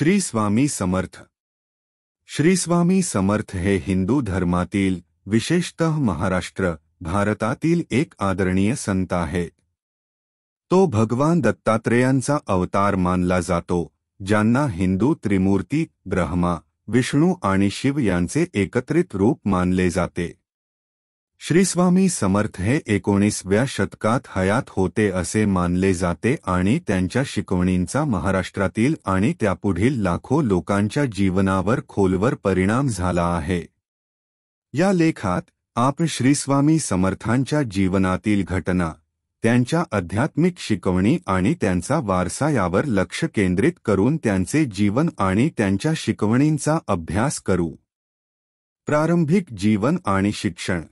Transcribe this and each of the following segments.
श्री स्वामी समर्थ श्री स्वामी समर्थ हे हिंदू धर्मातील विशेषतः महाराष्ट्र भारतातील एक आदरणीय संत आहे तो भगवान दत्तात्रेयांचा अवतार मानला जातो ज्यांना हिंदू त्रिमूर्ती ब्रह्मा विष्णू आणि शिव यांचे एकत्रित रूप मानले जाते श्रीस्वामी समर्थ हे एकोणीसव्या शतकात हयात होते असे मानले जाते आणि त्यांच्या शिकवणींचा महाराष्ट्रातील आणि त्यापुढील लाखो लोकांच्या जीवनावर खोलवर परिणाम झाला आहे या लेखात आप श्रीस्वामी समर्थांच्या जीवनातील घटना त्यांच्या आध्यात्मिक शिकवणी आणि त्यांचा वारसा यावर लक्ष केंद्रित करून त्यांचे जीवन आणि त्यांच्या शिकवणींचा अभ्यास करू प्रारंभिक जीवन आणि शिक्षण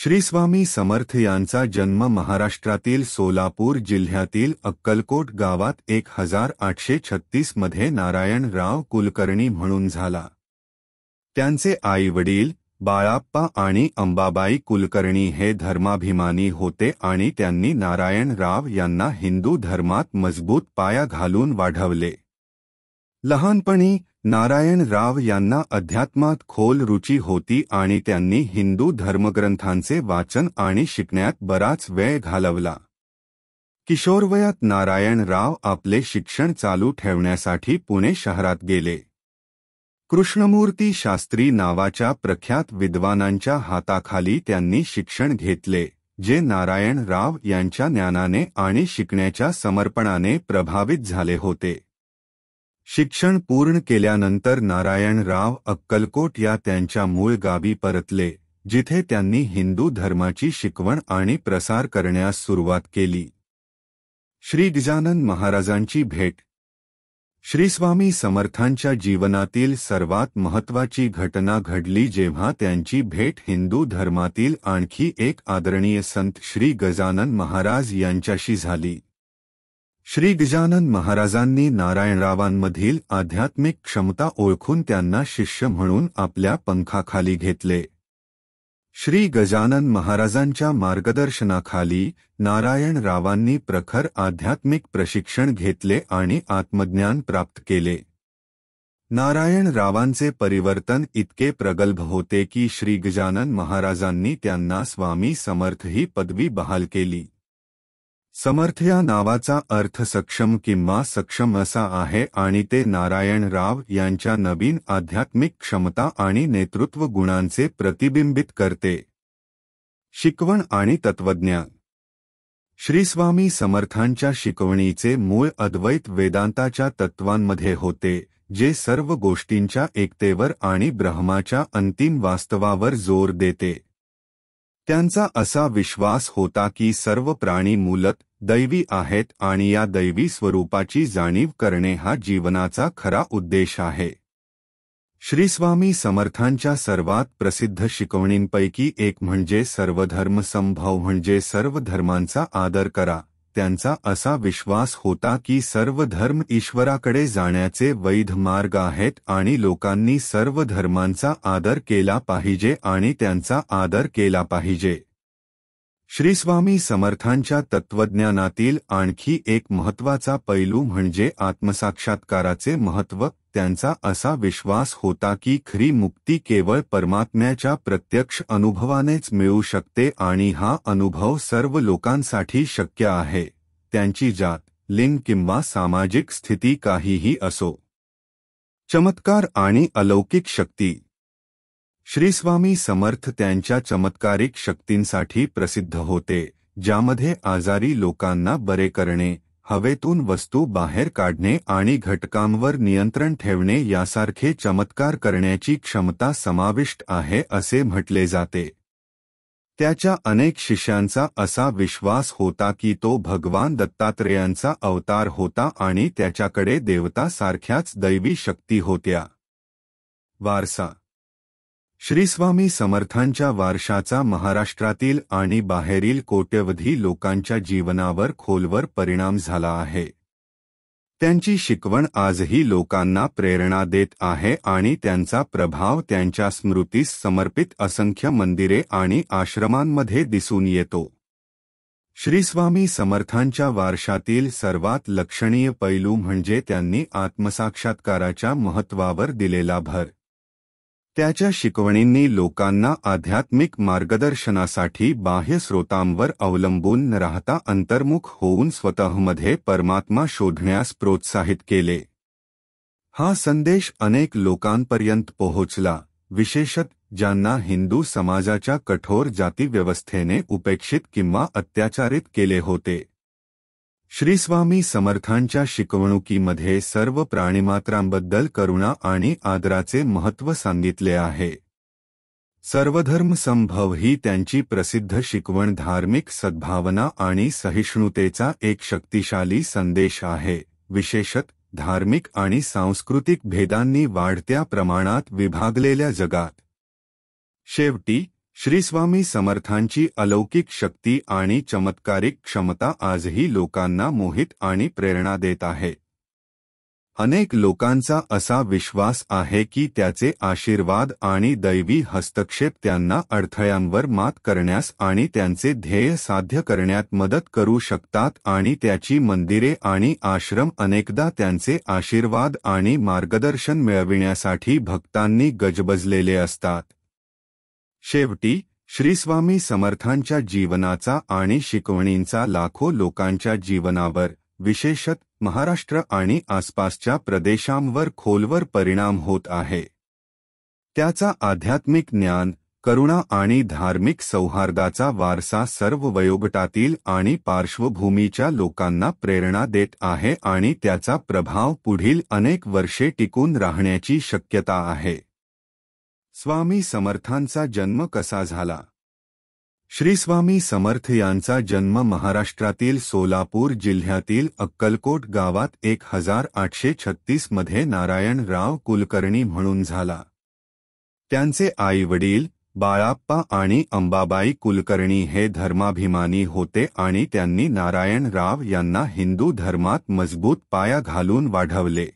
श्री स्वामी समर्थ यांचा जन्म महाराष्ट्रातील सोलापूर जिल्ह्यातील अक्कलकोट गावात एक हजार आठशे छत्तीसमध्ये नारायणराव कुलकर्णी म्हणून झाला त्यांचे आई वडील बाळाप्पा आणि अंबाबाई कुलकर्णी हे धर्माभिमानी होते आणि त्यांनी नारायणराव यांना हिंदू धर्मात मजबूत पाया घालून वाढवले लहानपणी नारायण राव यांना अध्यात्मात खोल रुची होती आणि त्यांनी हिंदू धर्मग्रंथांचे वाचन आणि शिकण्यात बराच वेळ घालवला किशोरवयात नारायण राव आपले शिक्षण चालू ठेवण्यासाठी पुणे शहरात गेले कृष्णमूर्ती शास्त्री नावाच्या प्रख्यात विद्वानांच्या हाताखाली त्यांनी शिक्षण घेतले जे नारायण राव यांच्या ज्ञानाने आणि शिकण्याच्या समर्पणाने प्रभावित झाले होते शिक्षण पूर्ण केल्यानंतर राव अक्कलकोट या त्यांच्या मूळ गावी परतले जिथे त्यांनी हिंदू धर्माची शिकवण आणि प्रसार करण्यास सुरुवात केली श्री गजानन महाराजांची भेट श्रीस्वामी समर्थांच्या जीवनातील सर्वात महत्वाची घटना घडली जेव्हा त्यांची भेट हिंदू धर्मातील आणखी एक आदरणीय संत श्री गजानन महाराज यांच्याशी झाली श्री गजानन महाराजांनी नारायणरावांमधील आध्यात्मिक क्षमता ओळखून त्यांना शिष्य म्हणून आपल्या पंखाखाली घेतले श्री गजानन महाराजांच्या मार्गदर्शनाखाली नारायणरावांनी प्रखर आध्यात्मिक प्रशिक्षण घेतले आणि आत्मज्ञान प्राप्त केले नारायणरावांचे परिवर्तन इतके प्रगल्भ होते की श्री गजानन महाराजांनी त्यांना स्वामी समर्थ ही पदवी बहाल केली समर्थया या नावाचा अर्थ सक्षम कि सक्षम असा आहे आणि ते नारायण राव यांच्या नवीन आध्यात्मिक क्षमता आणि नेतृत्व गुणांचे प्रतिबिंबित करते शिकवण आणि तत्वज्ञान श्रीस्वामी समर्थांच्या शिकवणीचे मूळ अद्वैत वेदांताच्या तत्वांमध्ये होते जे सर्व गोष्टींच्या एकतेवर आणि ब्रह्माच्या अंतिम वास्तवावर जोर देते असा विश्वास होता कि सर्व प्राणी मूलत दैवी आहेत आणि या दैवी स्वरूपाची जाणीव करणे हा जीवनाचा खरा उद्देश आहे श्रीस्वामी समर्थांच्या सर्वात प्रसिद्ध शिकवणींपैकी एक म्हणजे सर्वधर्म संभव म्हणजे सर्व धर्मांचा आदर करा त्यांचा असा विश्वास होता की सर्व धर्म ईश्वराकडे जाण्याचे वैध मार्ग आहेत आणि लोकांनी सर्व धर्मांचा आदर केला पाहिजे आणि त्यांचा आदर केला पाहिजे श्री स्वामी समर्थांच्या तत्त्वज्ञानातील आणखी एक महत्त्वाचा पैलू म्हणजे आत्मसाक्षात्काराचे महत्व त्यांचा असा विश्वास होता की खरी मुक्ती केवळ परमात्म्याच्या प्रत्यक्ष अनुभवानेच मिळू शकते आणि हा अनुभव सर्व लोकांसाठी शक्य आहे त्यांची जात लिंग किंवा सामाजिक स्थिती काहीही असो चमत्कार आणि अलौकिक शक्ती श्रीस्वामी स्वामी समर्थ चमत्कारिक शक्तींसाठी प्रसिद्ध होते ज्यामध्ये आजारी लोकांना बरे करणे हवेतून वस्तू बाहेर काढणे आणि घटकांवर नियंत्रण ठेवणे यासारखे चमत्कार करण्याची क्षमता समाविष्ट आहे असे म्हटले जाते त्याच्या अनेक शिष्यांचा असा विश्वास होता की तो भगवान दत्तात्रेयांचा अवतार होता आणि त्याच्याकडे देवतासारख्याच दैवी शक्ती होत्या वारसा श्रीस्वामी समर्थांच्या वारशाचा महाराष्ट्रातील आणि बाहेरील कोट्यवधी लोकांच्या जीवनावर खोलवर परिणाम झाला आहे त्यांची शिकवण आजही लोकांना प्रेरणा देत आहे आणि त्यांचा प्रभाव त्यांच्या स्मृतीस समर्पित असंख्य मंदिरे आणि आश्रमांमध्ये दिसून येतो श्रीस्वामी समर्थांच्या वारशातील सर्वात लक्षणीय पैलू म्हणजे त्यांनी आत्मसाक्षात्काराच्या महत्वावर दिलेला भर त्याच्या लोकान आध्यात्मिक मार्गदर्शना बाह्य स्रोतांवर अवलंबून न राहता अंतर्मुख होऊन स्वतःमध्ये परमात्मा शोधण्यास प्रोत्साहित केले हा संदेश अनेक लोकांपर्यंत पोहोचला विशेषत ज्यांना हिंदू समाजाच्या कठोर जातीव्यवस्थेने उपेक्षित किंवा अत्याचारित केले होते श्रीस्वामी समर्थांच्या शिकवणुकीमध्ये सर्व प्राणीमात्रांबद्दल करुणा आणि आदराचे महत्त्व सांगितले आहे सर्वधर्म संभव ही त्यांची प्रसिद्ध शिकवण धार्मिक सद्भावना आणि सहिष्णुतेचा एक शक्तिशाली संदेश आहे विशेषत धार्मिक आणि सांस्कृतिक भेदांनी वाढत्या प्रमाणात विभागलेल्या जगात शेवटी श्री स्वामी समर्थांची अलौकिक शक्ति आणि चमत्कारिक क्षमता ही लोकांना मोहित आणि प्रेरणा देत आहे अनेक लोकांचा असा विश्वास आहे की त्याचे आशीर्वाद आणि दैवी हस्तक्षेप त्यांना अडथळ्यांवर मात करण्यास आणि त्यांचे ध्येय साध्य करण्यात मदत करू शकतात आणि त्याची मंदिरे आणि आश्रम अनेकदा त्यांचे आशीर्वाद आणि मार्गदर्शन मिळविण्यासाठी भक्तांनी गजबजलेले असतात शेवटी श्रीस्वामी समर्थांच्या जीवनाचा आणि शिकवणींचा लाखो लोकांच्या जीवनावर विशेषत महाराष्ट्र आणि आसपासच्या प्रदेशांवर खोलवर परिणाम होत आहे त्याचा आध्यात्मिक ज्ञान करुणा आणि धार्मिक सौहार्दाचा वारसा सर्व वयोगटातील आणि पार्श्वभूमीच्या लोकांना प्रेरणा देत आहे आणि त्याचा प्रभाव पुढील अनेक वर्षे टिकून राहण्याची शक्यता आहे स्वामी समर्थांचा जन्म कसा झाला श्री स्वामी समर्थ यांचा जन्म महाराष्ट्रातील सोलापूर जिल्ह्यातील अक्कलकोट गावात एक हजार आठशे छत्तीसमध्ये नारायणराव कुलकर्णी म्हणून झाला त्यांचे आई वडील बाळाप्पा आणि अंबाबाई कुलकर्णी हे धर्माभिमानी होते आणि त्यांनी नारायणराव यांना हिंदू धर्मात मजबूत पाया घालून वाढवले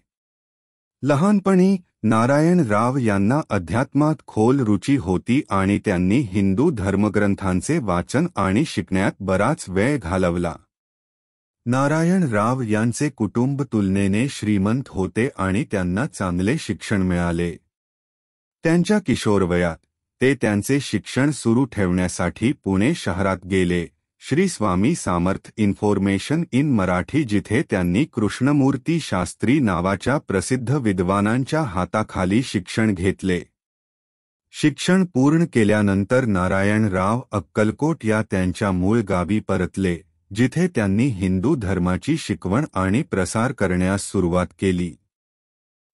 लहानपणी नारायण राव यांना अध्यात्मात खोल रुची होती आणि त्यांनी हिंदू धर्मग्रंथांचे वाचन आणि शिकण्यात बराच वेळ घालवला नारायण राव यांचे कुटुंब तुलनेने श्रीमंत होते आणि त्यांना चांगले शिक्षण मिळाले त्यांच्या किशोरवयात ते त्यांचे शिक्षण सुरू ठेवण्यासाठी पुणे शहरात गेले श्री स्वामी सामर्थ इन्फॉर्मेशन इन मराठी जिथे त्यांनी कृष्णमूर्ती शास्त्री नावाच्या प्रसिद्ध विद्वानांच्या हाताखाली शिक्षण घेतले शिक्षण पूर्ण केल्यानंतर नारायणराव अक्कलकोट या त्यांच्या मूळ गावी परतले जिथे त्यांनी हिंदू धर्माची शिकवण आणि प्रसार करण्यास सुरुवात केली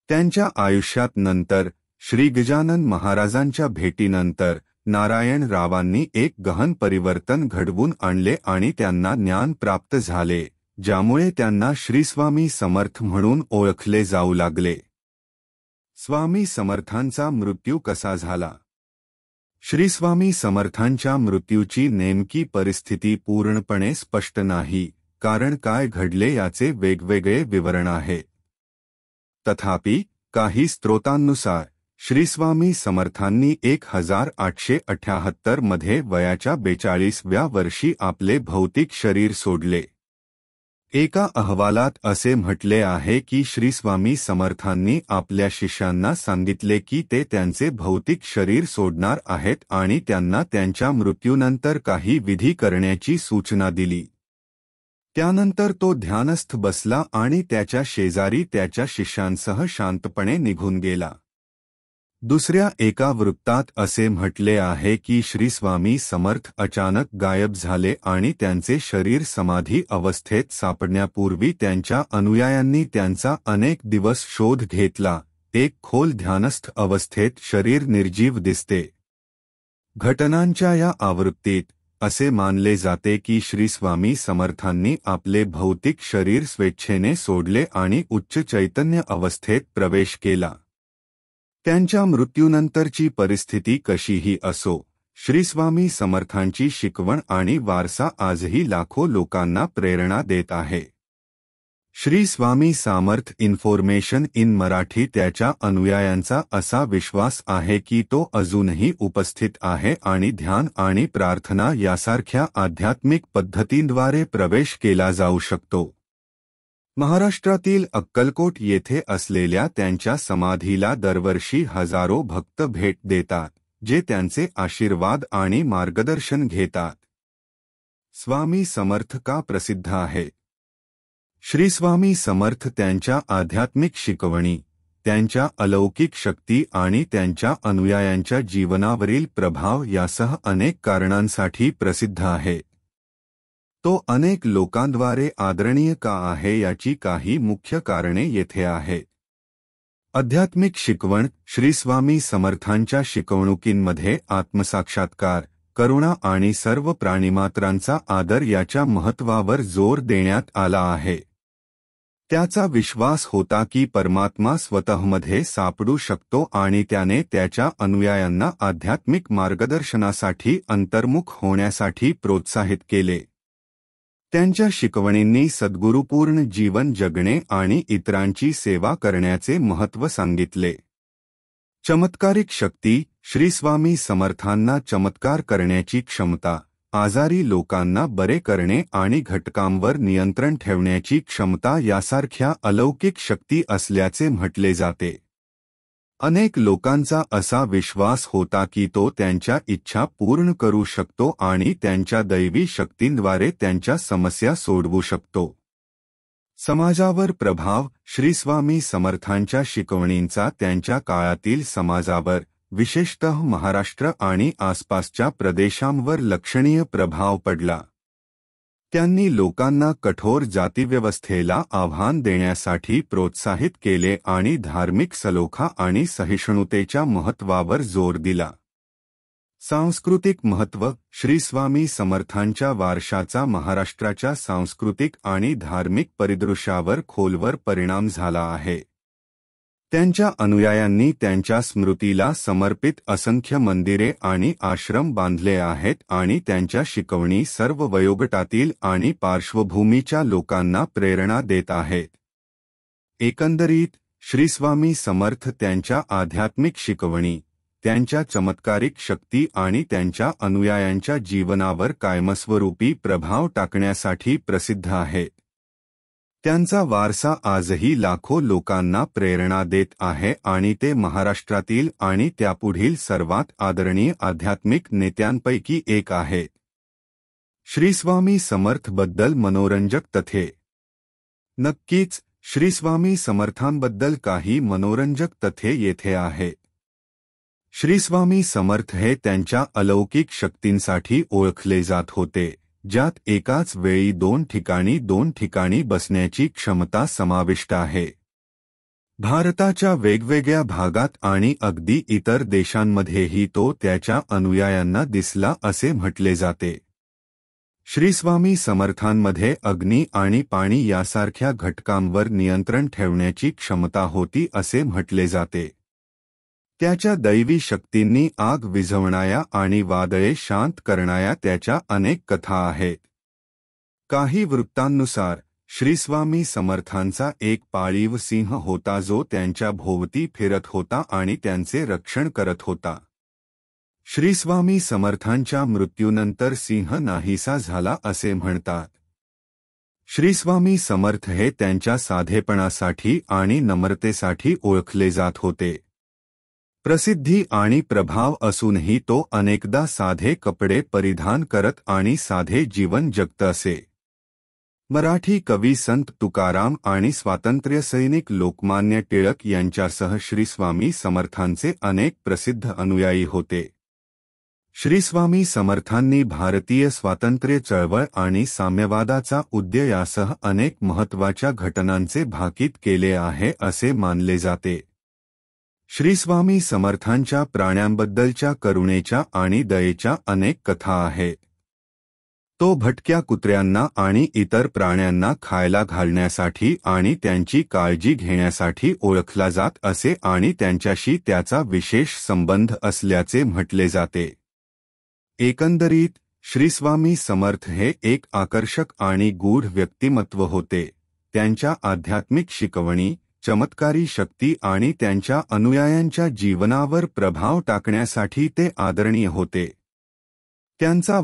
त्यांच्या आयुष्यात नंतर श्री गजानन महाराजांच्या भेटीनंतर नारायण रावांनी एक गहन परिवर्तन घडवून आणले आणि त्यांना ज्ञान प्राप्त झाले ज्यामुळे त्यांना श्रीस्वामी समर्थ म्हणून ओळखले जाऊ लागले स्वामी समर्थांचा मृत्यू कसा झाला श्रीस्वामी समर्थांच्या मृत्यूची नेमकी परिस्थिती पूर्णपणे स्पष्ट नाही कारण काय घडले याचे वेगवेगळे विवरण आहे तथापि काही स्त्रोतांनुसार श्रीस्वामी समर्थांनी एक हजार आठशे अठ्याहत्तरमध्ये वयाच्या बेचाळीसव्या वर्षी आपले भौतिक शरीर सोडले एका अहवालात असे म्हटले आहे की श्रीस्वामी समर्थांनी आपल्या शिष्यांना सांगितले की ते त्यांचे भौतिक शरीर सोडणार आहेत आणि त्यांना त्यांच्या मृत्यूनंतर काही विधी करण्याची सूचना दिली त्यानंतर तो ध्यानस्थ बसला आणि त्याच्या शेजारी त्याच्या शिष्यांसह शांतपणे निघून गेला दुसऱ्या एका वृत्तात असे म्हटले आहे की श्रीस्वामी समर्थ अचानक गायब झाले आणि त्यांचे शरीर समाधी अवस्थेत सापडण्यापूर्वी त्यांच्या अनुयायांनी त्यांचा अनेक दिवस शोध घेतला एक खोल ध्यानस्थ अवस्थेत शरीर निर्जीव दिसते घटनांच्या या आवृत्तीत असे मानले जाते की श्रीस्वामी समर्थांनी आपले भौतिक शरीर स्वेच्छेने सोडले आणि उच्च चैतन्य अवस्थेत प्रवेश केला त्यांच्या परिस्थिति परिस्थिती कशीही असो श्रीस्वामी समर्थांची शिकवण आणि वारसा आजही लाखों लोकांना प्रेरणा देत आहे श्री स्वामी सामर्थ इन्फॉर्मेशन इन मराठी त्याच्या अनुयायांचा असा विश्वास आहे की तो अजूनही उपस्थित आहे आणि ध्यान आणि प्रार्थना यासारख्या आध्यात्मिक पद्धतींद्वारे प्रवेश केला जाऊ शकतो महाराष्ट्रातील अक्कलकोट येथे असलेल्या त्यांच्या समाधीला दरवर्षी हजारो भक्त भेट देतात जे त्यांचे आशीर्वाद आणि मार्गदर्शन घेतात स्वामी समर्थ का प्रसिद्ध आहे श्री स्वामी समर्थ त्यांच्या आध्यात्मिक शिकवणी त्यांच्या अलौकिक शक्ती आणि त्यांच्या अनुयायांच्या जीवनावरील प्रभाव यासह अनेक कारणांसाठी प्रसिद्ध आहे तो अनेक लोकांद्वारे आदरणीय का आहे याची काही मुख्य कारणे येथे आहेत आध्यात्मिक शिकवण श्रीस्वामी समर्थांच्या शिकवणुकींमध्ये आत्मसाक्षात्कार करुणा आणि सर्व प्राणीमात्रांचा आदर याच्या महत्वावर जोर देण्यात आला आहे त्याचा विश्वास होता की परमात्मा स्वतःमध्ये सापडू शकतो आणि त्याने त्याच्या अनुयायांना आध्यात्मिक मार्गदर्शनासाठी अंतर्मुख होण्यासाठी प्रोत्साहित केले त्यांच्या शिकवणींनी जीवन जगने आणि इतरांची सेवा करण्याचे महत्त्व सांगितले चमत्कारिक शक्ती श्रीस्वामी समर्थांना चमत्कार करण्याची क्षमता आजारी लोकांना बरे करणे आणि घटकांवर नियंत्रण ठेवण्याची क्षमता यासारख्या अलौकिक शक्ती असल्याचे म्हटले जाते अनेक लोकांचा असा विश्वास होता की तो त्यांच्या इच्छा पूर्ण करू शकतो आणि त्यांच्या दैवी शक्तींद्वारे त्यांच्या समस्या सोडवू शकतो समाजावर प्रभाव श्रीस्वामी समर्थांच्या शिकवणींचा त्यांच्या काळातील समाजावर विशेषतः महाराष्ट्र आणि आसपासच्या प्रदेशांवर लक्षणीय प्रभाव पडला त्यांनी लोकांना कठोर जातीव्यवस्थेला आव्हान देण्यासाठी प्रोत्साहित केले आणि धार्मिक सलोखा आणि सहिष्णुतेच्या महत्वावर जोर दिला सांस्कृतिक महत्त्व श्रीस्वामी समर्थांच्या वारशाचा महाराष्ट्राच्या सांस्कृतिक आणि धार्मिक परिदृश्यावर खोलवर परिणाम झाला आहे त्यांच्या अनुयायांनी त्यांच्या स्मृतीला समर्पित असंख्य मंदिरे आणि आश्रम बांधले आहेत आणि त्यांच्या शिकवणी सर्व वयोगटातील आणि पार्श्वभूमीच्या लोकांना प्रेरणा देत आहेत एकंदरीत श्रीस्वामी समर्थ त्यांच्या आध्यात्मिक शिकवणी त्यांच्या चमत्कारिक शक्ती आणि त्यांच्या अनुयायांच्या जीवनावर कायमस्वरूपी प्रभाव टाकण्यासाठी प्रसिद्ध आहेत त्यांचा वारसा आजही लाखो लोकांना प्रेरणा देत आहे आणि ते महाराष्ट्रातील आणि त्यापुढील सर्वात आदरणीय आध्यात्मिक नेत्यांपैकी एक आहे श्रीस्वामी समर्थबद्दल मनोरंजक तथ्ये नक्कीच श्रीस्वामी समर्थांबद्दल काही मनोरंजक तथ्ये येथे आहे श्रीस्वामी समर्थ हे त्यांच्या अलौकिक शक्तींसाठी ओळखले जात होते ज्यात एकाच वेळी दोन ठिकाणी दोन ठिकाणी बसण्याची क्षमता समाविष्ट आहे भारताच्या वेगवेगळ्या भागात आणि अगदी इतर देशांमध्येही तो त्याच्या अनुयायांना दिसला असे म्हटले जाते श्रीस्वामी समर्थांमध्ये अग्नी आणि पाणी यासारख्या घटकांवर नियंत्रण ठेवण्याची क्षमता होती असे म्हटले जाते त्याच्या दैवी शक्तींनी आग विझवणाया आणि वादळे शांत करणाया त्याच्या अनेक कथा आहेत काही वृत्तांनुसार श्रीस्वामी समर्थांचा एक पाळीव सिंह होता जो त्यांच्या भोवती फिरत होता आणि त्यांचे रक्षण करत होता श्रीस्वामी समर्थांच्या मृत्यूनंतर सिंह नाहीसा झाला असे म्हणतात श्रीस्वामी समर्थ हे त्यांच्या साधेपणासाठी आणि नम्रतेसाठी ओळखले जात होते प्रसिद्धि आणि प्रभाव असूनही तो अनेकदा साधे कपडे परिधान करत आणि साधे जीवन जगत असे मराठी कवी संत तुकाराम आणि स्वातंत्र्यसैनिक लोकमान्य टिळक यांच्यासह श्रीस्वामी समर्थांचे अनेक प्रसिद्ध अनुयायी होते श्रीस्वामी समर्थांनी भारतीय स्वातंत्र्य चळवळ आणि साम्यवादाचा उद्य यासह अनेक महत्वाच्या घटनांचे भाकीत केले आहे असे मानले जाते श्रीस्वामी समर्थां समर्थांच्या प्राण्यांबद्दलच्या करुणेच्या अनेक कथा आहे तो भटक्या कुत्र्यांना इतर प्राण्यांना खाला घालण्यासाठी आणि त्यांची काळजी घेण्यासाठी विशेष संबंध अटले म्हटले जाते एकंदरीत श्रीस्वामी समर्थ हे एक आकर्षक आणि गूढ व्यक्तिमत्व होते आध्यात्मिक शिकवणी चमत्कारी शक्ति आणि त्यांच्या अनुयायांच्या जीवनावर प्रभाव टाकण्यासाठी ते आदरणीय होते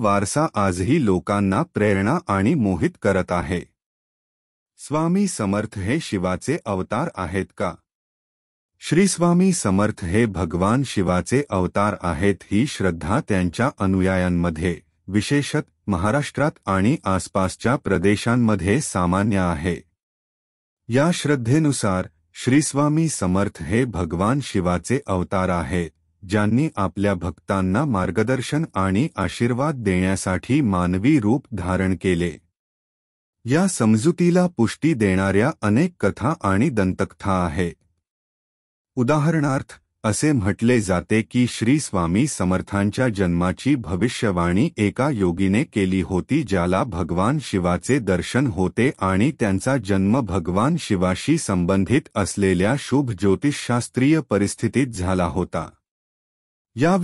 वारसा आज ही लोकांना प्रेरणा आणि मोहित करत आहे स्वामी समर्थ हे शिवाचे अवतार आहेत का श्री स्वामी समर्थ हे भगवान शिवाचे अवतार आहेत ही श्रद्धा त्यांच्या अनुयायांमध्ये विशेषत महाराष्ट्रात आणि आसपासच्या प्रदेशांमध्ये सामान्य आहे या श्रद्धेनुसार श्रीस्वामी समर्थ हे भगवान शिवाचे अवतार है ज्यांनी आपल्या भक्तांना मार्गदर्शन आणि आशीर्वाद देण्यासाठी मानवी रूप धारण केले या समजुतीला पुष्टी देणाऱ्या अनेक कथा आणि दंतकथा आहे उदाहरणार्थ असे म्हटले जाते की श्री स्वामी समर्थांच्या जन्माची भविष्यवाणी एका योगीने केली होती ज्याला भगवान शिवाचे दर्शन होते आणि त्यांचा जन्म भगवान शिवाशी संबंधित असलेल्या शुभ ज्योतिषशास्त्रीय परिस्थितीत झाला होता या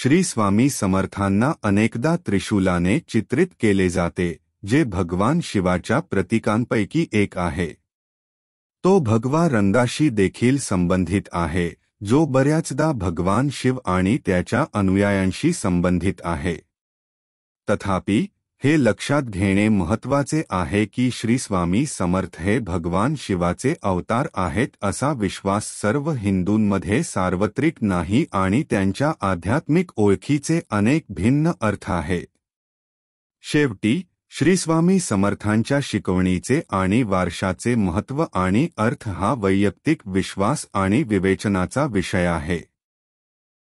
श्री स्वामी समर्थांना अनेकदा त्रिशूलाने चित्रित केले जाते जे भगवान शिवाच्या प्रतीकांपैकी एक आहे तो भगवा रंगाशी देखी संबंधित आहे जो बयाचदा भगवान शिव आणि संबंधित आहे तथापि हे लक्षा घेने महत्वाचे आहे कि श्रीस्वामी समर्थ हे भगवान शिवाचे अवतार आहेत असा विश्वास सर्व हिंदूंमध्ये सार्वत्रिक नाही आणि त्यांच्या आध्यात्मिक ओळखीचे अनेक भिन्न अर्थ आहेत शेवटी श्रीस्वामी समर्थांच्या शिकवणीचे आणि वारशाचे महत्व आणि अर्थ हा वैयक्तिक विश्वास आणि विवेचनाचा विषय आहे